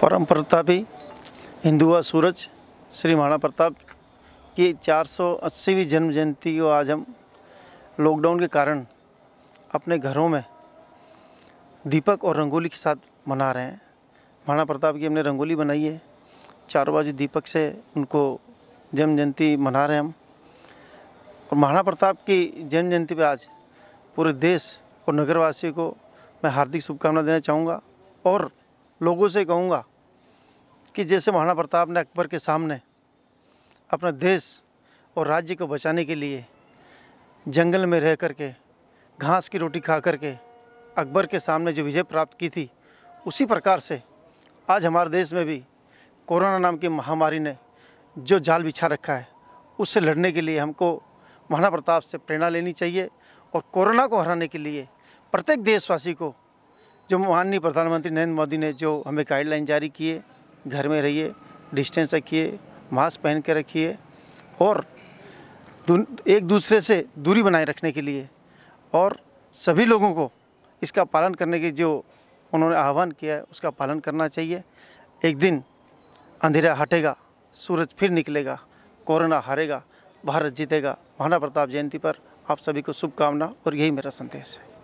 परम प्रतापी हिंदुआ सूरज श्री महाराणा प्रताप की 480वीं जन्म जयंती को आज हम लॉकडाउन के कारण अपने घरों में दीपक और रंगोली के साथ मना रहे हैं महाराणा प्रताप की हमने रंगोली बनाई है चारों बाजू दीपक से उनको जन्म जयंती मना रहे हैं हम और महाराणा प्रताप की जन्म जयंती पर आज पूरे देश और नगरवासी को मैं हार्दिक शुभकामना देना चाहूँगा और लोगों से कहूँगा कि जैसे महाराणा प्रताप ने अकबर के सामने अपना देश और राज्य को बचाने के लिए जंगल में रह कर के घास की रोटी खा कर के अकबर के सामने जो विजय प्राप्त की थी उसी प्रकार से आज हमारे देश में भी कोरोना नाम की महामारी ने जो जाल बिछा रखा है उससे लड़ने के लिए हमको महाराणा प्रताप से प्रेरणा लेनी चाहिए और कोरोना को हराने के लिए प्रत्येक देशवासी को जो माननीय प्रधानमंत्री नरेंद्र मोदी ने जो हमें गाइडलाइन जारी किए घर में रहिए डिस्टेंस रखिए मास्क पहन के रखिए और एक दूसरे से दूरी बनाए रखने के लिए और सभी लोगों को इसका पालन करने के जो उन्होंने आह्वान किया है उसका पालन करना चाहिए एक दिन अंधेरा हटेगा सूरज फिर निकलेगा कोरोना हारेगा भारत जीतेगा महाना प्रताप जयंती पर आप सभी को शुभकामना और यही मेरा संदेश है